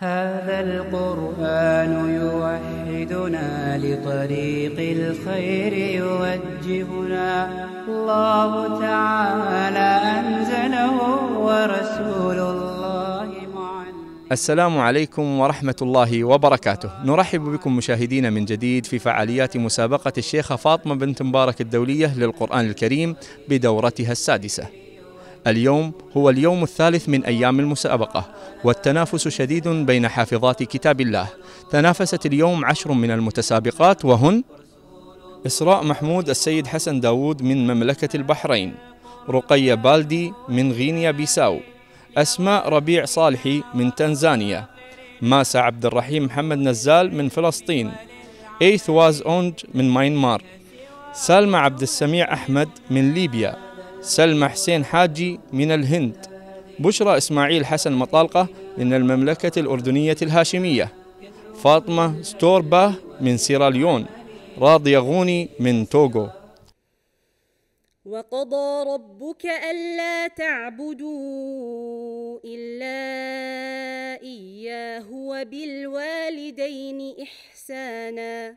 هذا القرآن يوحدنا لطريق الخير يوجهنا الله تعالى أنزله ورسول الله معلم السلام عليكم ورحمة الله وبركاته نرحب بكم مشاهدين من جديد في فعاليات مسابقة الشيخة فاطمة بنت مبارك الدولية للقرآن الكريم بدورتها السادسة اليوم هو اليوم الثالث من أيام المسابقة والتنافس شديد بين حافظات كتاب الله تنافست اليوم عشر من المتسابقات وهن إسراء محمود السيد حسن داوود من مملكة البحرين رقية بالدي من غينيا بيساو أسماء ربيع صالحي من تنزانيا ماسا عبد الرحيم محمد نزال من فلسطين إيث واز أونج من ماينمار سالمة عبد السميع أحمد من ليبيا سلمى حسين حاجي من الهند بشرى إسماعيل حسن مطالقة من المملكة الأردنية الهاشمية فاطمة ستوربا من سيراليون راضية غوني من توغو وقضى ربك ألا تعبدوا إلا إياه وبالوالدين إحساناً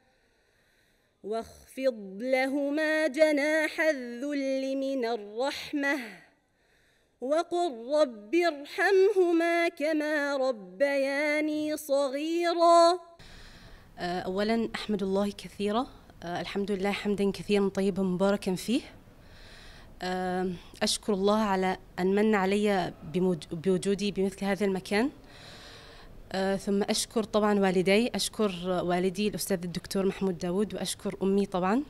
واخفض لهما جناح الذل من الرحمه وقل رب ارحمهما كما ربياني صغيرا آه، اولا احمد الله كثيرا آه، الحمد لله حمدا كثيرا طيبا مباركا فيه آه، اشكر الله على ان من علي بوجودي بمثل هذا المكان آه، ثم أشكر طبعا والدي أشكر والدي الأستاذ الدكتور محمود داود وأشكر أمي طبعا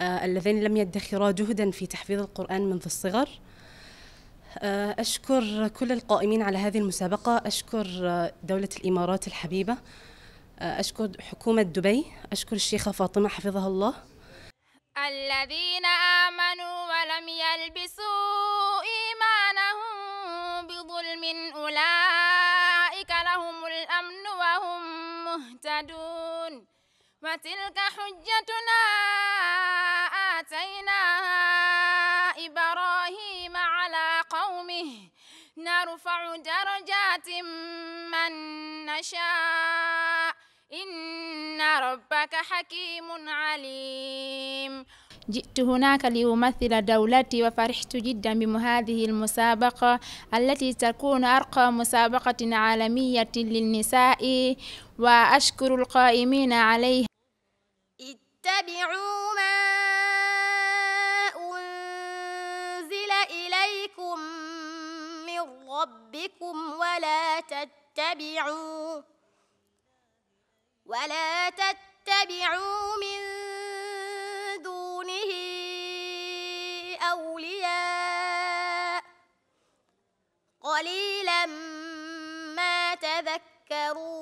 اللذين آه، لم يدخرا جهدا في تحفيظ القرآن منذ الصغر آه، أشكر كل القائمين على هذه المسابقة أشكر دولة الإمارات الحبيبة أشكر حكومة دبي أشكر الشيخة فاطمة حفظها الله الذين آمنوا ولم يلبسوا يهتدون وتلك حجتنا آتيناها إبراهيم على قومه نرفع درجات من نشاء إن ربك حكيم عليم جئت هناك لأمثل دولتي وفرحت جدا بهذه المسابقة التي تكون أرقى مسابقة عالمية للنساء وأشكر القائمين عليه اتبعوا ما أنزل إليكم من ربكم ولا تتبعوا ولا تتبعوا من دونه أولياء قليلا ما تذكرون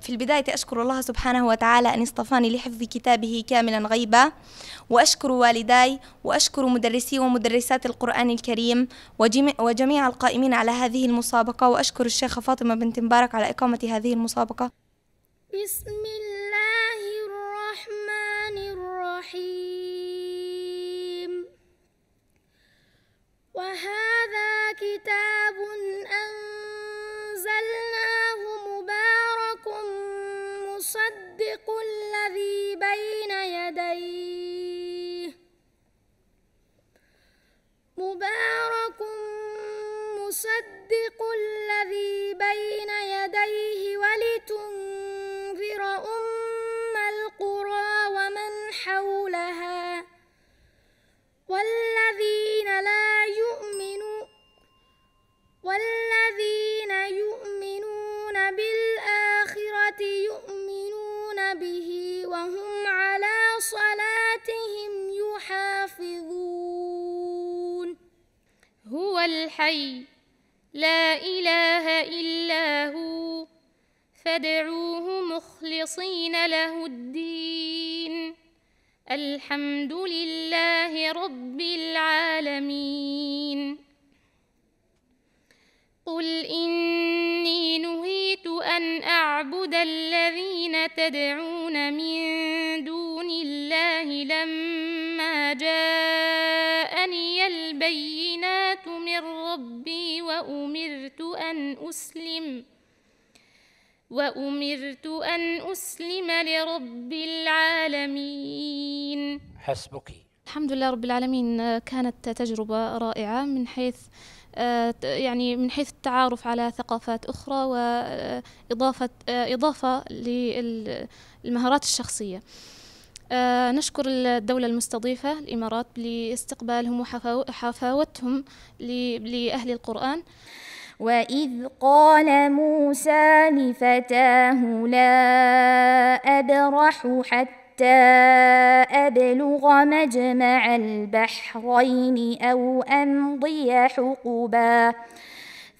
في البداية أشكر الله سبحانه وتعالى أن اصطفاني لحفظ كتابه كاملا غيبا وأشكر والداي وأشكر مدرسي ومدرسات القرآن الكريم وجميع القائمين على هذه المسابقة وأشكر الشيخة فاطمة بنت مبارك على إقامة هذه المسابقة بسم الله الرحمن الرحيم وهذا كتاب يصدق الذي بين يديه ولتنذر أم القرى ومن حولها والذين لا يؤمنون والذين يؤمنون بالآخرة يؤمنون به وهم على صلاتهم يحافظون هو الحي لا إله إلا هو فادعوه مخلصين له الدين الحمد لله رب العالمين قل إني نهيت أن أعبد الذين تدعون من دون الله لما جاءني البينات ربي وأمرت أن أسلم وأمرت أن أسلم لرب العالمين حسبك الحمد لله رب العالمين كانت تجربة رائعة من حيث آه، يعني من حيث التعارف على ثقافات أخرى وإضافة آه، إضافة للمهارات الشخصية آه، نشكر الدولة المستضيفة الإمارات لاستقبالهم وحفاوتهم لأهل القرآن وإذ قال موسى لفتاه لا أبرح حتى أبلغ مجمع البحرين أو أمضي حقبا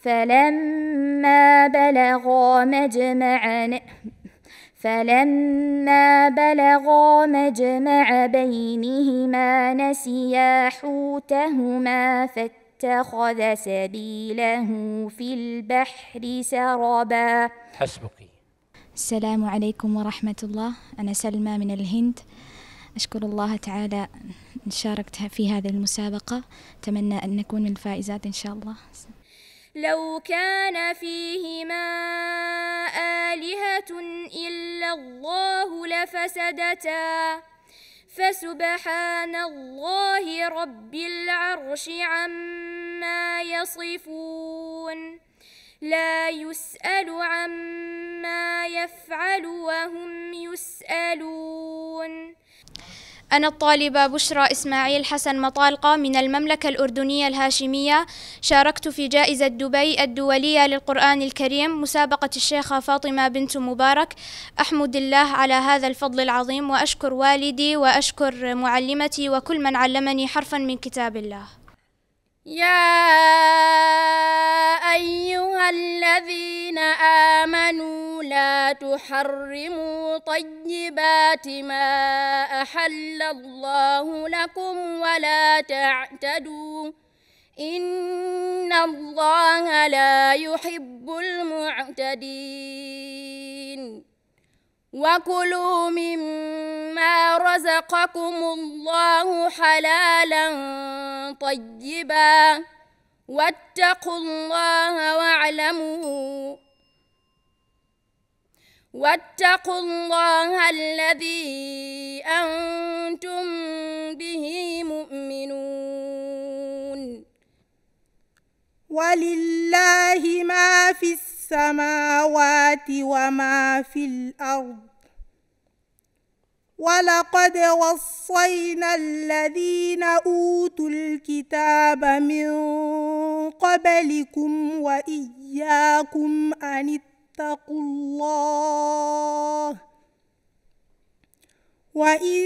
فلما بلغا مجمع فلما بلغا مجمع بينهما نسيا حوتهما فاتخذ سبيله في البحر سربا حسبك السلام عليكم ورحمة الله أنا سلمى من الهند أشكر الله تعالى أن شاركت في هذه المسابقة أتمنى أن نكون من الفائزات إن شاء الله لو كان فيهما آلهة إلا الله لفسدتا فسبحان الله رب العرش عما يصفون لا يسأل عما يفعل وهم يسألون أنا الطالبة بشرى إسماعيل حسن مطالقة من المملكة الأردنية الهاشمية شاركت في جائزة دبي الدولية للقرآن الكريم مسابقة الشيخة فاطمة بنت مبارك أحمد الله على هذا الفضل العظيم وأشكر والدي وأشكر معلمتي وكل من علمني حرفا من كتاب الله يا أيها الذين آمنوا لا تحرموا طيبات ما أحل الله لكم ولا تعتدوا إن الله لا يحب المعتدين وكلوا مما رزقكم الله حلالا طيبا واتقوا الله واعلموا واتقوا الله الذي أنتم به مؤمنون ولله ما في السماوات وما في الأرض ولقد وصينا الذين اوتوا الكتاب من قبلكم واياكم ان اتقوا الله وإن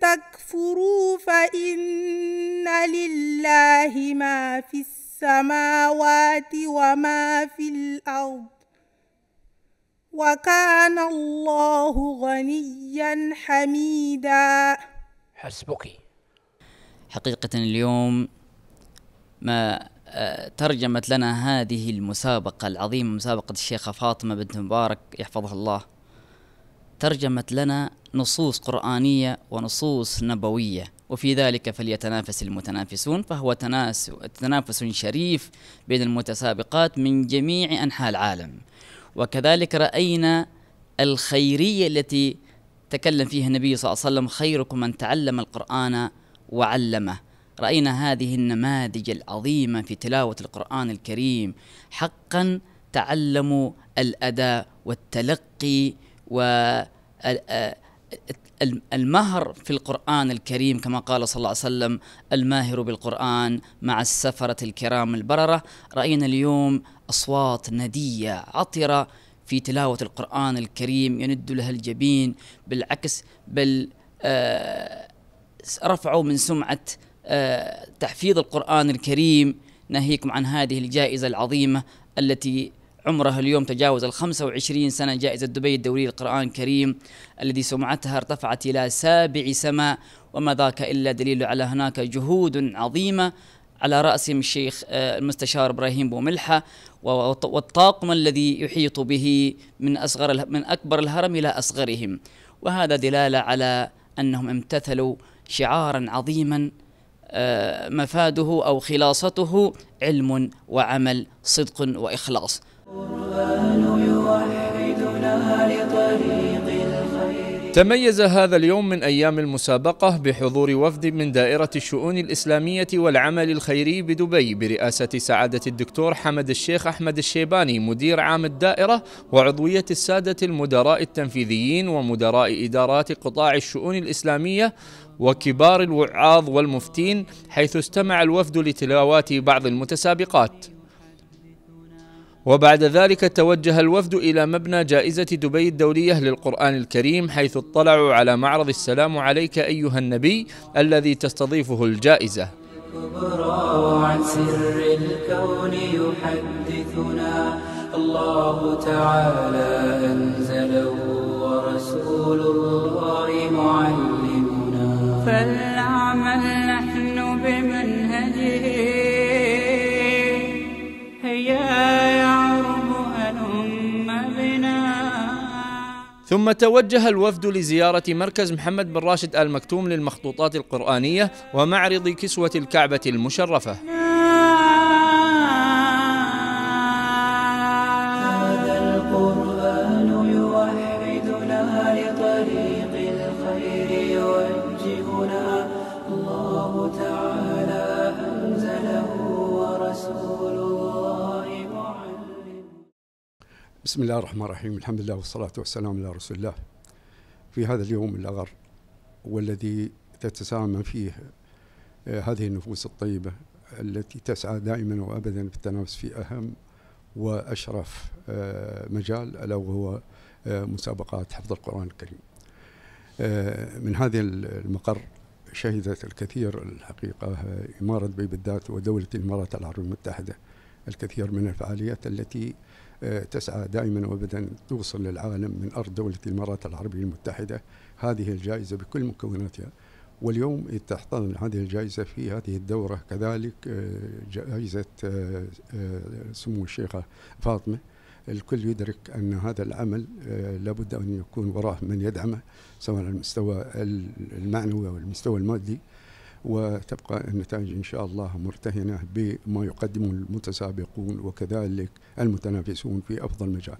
تكفروا فإن لله ما في السماوات وما في الأرض وكان الله غنيا حميدا حسبك حقيقة اليوم ما ترجمت لنا هذه المسابقة العظيمة مسابقة الشيخة فاطمة بنت مبارك يحفظها الله ترجمت لنا نصوص قرآنية ونصوص نبوية وفي ذلك فليتنافس المتنافسون فهو تناس تنافس شريف بين المتسابقات من جميع أنحاء العالم وكذلك رأينا الخيرية التي تكلم فيها النبي صلى الله عليه وسلم خيركم من تعلم القرآن وعلمه راينا هذه النماذج العظيمه في تلاوه القران الكريم حقا تعلموا الاداء والتلقي والمهر في القرآن الكريم كما قال صلى الله عليه وسلم الماهر بالقرآن مع السفرة الكرام البررة رأينا اليوم أصوات ندية عطرة في تلاوة القرآن الكريم يند لها الجبين بالعكس بل آه، رفعوا من سمعة آه، تحفيظ القرآن الكريم ناهيكم عن هذه الجائزة العظيمة التي عمرها اليوم تجاوز ال 25 سنة جائزة دبي الدولية للقرآن الكريم الذي سمعتها ارتفعت إلى سابع سماء وما ذاك إلا دليل على هناك جهود عظيمة على رأسهم الشيخ آه، المستشار إبراهيم بوملحة والطاقم الذي يحيط به من أصغر من أكبر الهرم إلى أصغرهم وهذا دلالة على أنهم امتثلوا شعارا عظيما آه، مفاده أو خلاصته علم وعمل صدق وإخلاص تميز هذا اليوم من أيام المسابقة بحضور وفد من دائرة الشؤون الإسلامية والعمل الخيري بدبي برئاسة سعادة الدكتور حمد الشيخ أحمد الشيباني مدير عام الدائرة وعضوية السادة المدراء التنفيذيين ومدراء إدارات قطاع الشؤون الإسلامية وكبار الوعاظ والمفتين حيث استمع الوفد لتلاوات بعض المتسابقات وبعد ذلك توجه الوفد إلى مبنى جائزة دبي الدولية للقرآن الكريم حيث اطلعوا على معرض السلام عليك أيها النبي الذي تستضيفه الجائزة وعن سر الكون يحدثنا الله تعالى أنزله ورسول الله معلمنا فلنعمل نحن ثم توجه الوفد لزيارة مركز محمد بن راشد آل مكتوم للمخطوطات القرآنية ومعرض كسوة الكعبة المشرفة هذا القرآن بسم الله الرحمن الرحيم الحمد لله والصلاة والسلام على رسول الله في هذا اليوم الأغر والذي تتسامى فيه آه، هذه النفوس الطيبة التي تسعى دائما وأبدا في التنافس في أهم وأشرف آه، مجال ألا وهو آه، مسابقات حفظ القرآن الكريم من هذا المقر شهدت الكثير الحقيقة إمارة بي بالذات ودولة الإمارات العربية المتحدة الكثير من الفعاليات التي تسعى دائما وابدا توصل للعالم من ارض دوله الامارات العربيه المتحده هذه الجائزه بكل مكوناتها واليوم تحتضن هذه الجائزة في هذه الدورة كذلك آه، جائزة آه، آه، سمو الشيخة فاطمة الكل يدرك أن هذا العمل لابد أن يكون وراه من يدعمه سواء على المستوى المعنوي أو المستوى المادي وتبقى النتائج إن شاء الله مرتهنة بما يقدمه المتسابقون وكذلك المتنافسون في أفضل مجال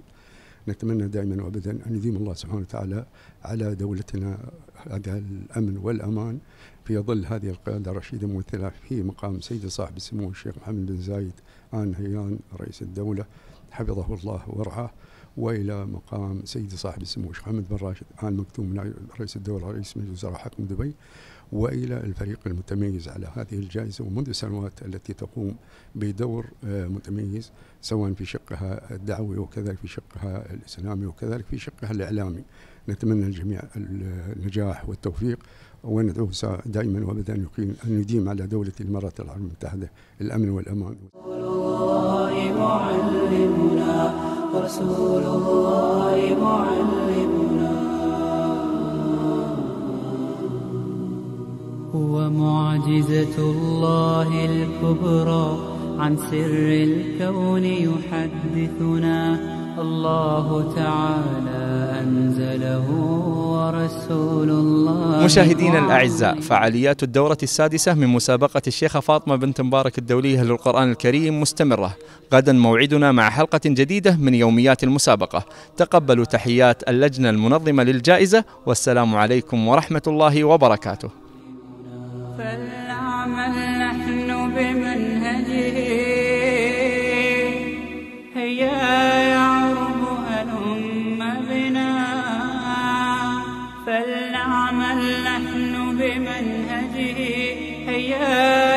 نتمنى دائما وابدا ان يديم الله سبحانه وتعالى على دولتنا هذا الامن والامان في ظل هذه القياده الرشيده الممثله في مقام سيدي صاحب السمو الشيخ محمد بن زايد ال نهيان رئيس الدوله حفظه الله ورعاه والى مقام سيدي صاحب السمو الشيخ محمد بن راشد ال مكتوم رئيس الدوله رئيس مجلس وزراء حكم دبي والى الفريق المتميز على هذه الجائزه ومنذ سنوات التي تقوم بدور آه، متميز سواء في شقها الدعوي وكذلك في شقها الاسلامي وكذلك في شقها الاعلامي. نتمنى الجميع النجاح والتوفيق وندعو دائما وابدا يقيم ان يديم على دوله الامارات العربيه المتحده الامن والامان. رسول الله معلمنا رسول الله معلمنا ومعجزة الله الكبرى عن سر الكون يحدثنا الله تعالى أنزله ورسول الله مشاهدينا الأعزاء فعاليات الدورة السادسة من مسابقة الشيخة فاطمة بنت مبارك الدولية للقرآن الكريم مستمرة غدا موعدنا مع حلقة جديدة من يوميات المسابقة تقبلوا تحيات اللجنة المنظمة للجائزة والسلام عليكم ورحمة الله وبركاته فلنعمل نحن بمنهجه هيا يا رب هلم بنا فلنعمل نحن بمنهجه هيا